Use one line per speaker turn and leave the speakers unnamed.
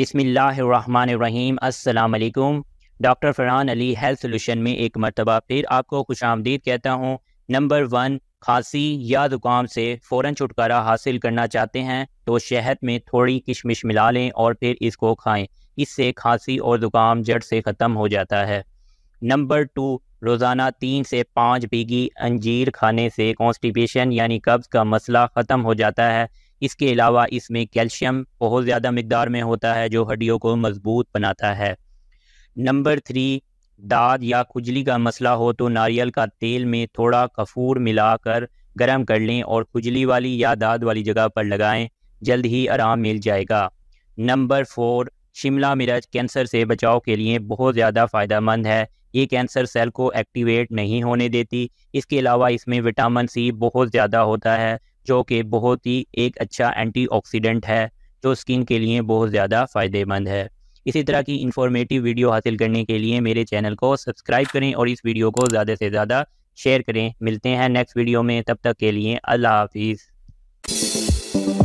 बिसमीम् अल्लाम doctor Farhan Ali health solution में एक मरतबा फिर आपको खुश आमदीद कहता हूँ नंबर वन खांसी या जुकाम से फ़ौर छुटकारा हासिल करना चाहते हैं तो शहद में थोड़ी किशमिश मिला लें और फिर इसको खाएं इससे खांसी और जुकाम जड़ से ख़त्म हो जाता है नंबर टू रोज़ाना तीन से पाँच बीघी अंजीर खाने से कॉन्स्टिपेशन यानी कब्ज़ का मसला ख़त्म हो जाता है इसके अलावा इसमें कैल्शियम बहुत ज़्यादा मकदार में होता है जो हड्डियों को मजबूत बनाता है नंबर थ्री दाद या खुजली का मसला हो तो नारियल का तेल में थोड़ा कफूर मिलाकर गर्म कर लें और खुजली वाली या दाद वाली जगह पर लगाएं जल्द ही आराम मिल जाएगा नंबर फोर शिमला मिर्च कैंसर से बचाव के लिए बहुत ज़्यादा मंद है ये कैंसर सेल को एक्टिवेट नहीं होने देती इसके अलावा इसमें विटामिन सी बहुत ज़्यादा होता है जो कि बहुत ही एक अच्छा एंटीऑक्सीडेंट है जो स्किन के लिए बहुत ज़्यादा फ़ायदेमंद है इसी तरह की इंफॉर्मेटिव वीडियो हासिल करने के लिए मेरे चैनल को सब्सक्राइब करें और इस वीडियो को ज़्यादा से ज़्यादा शेयर करें मिलते हैं नेक्स्ट वीडियो में तब तक के लिए अल्लाह हाफिज़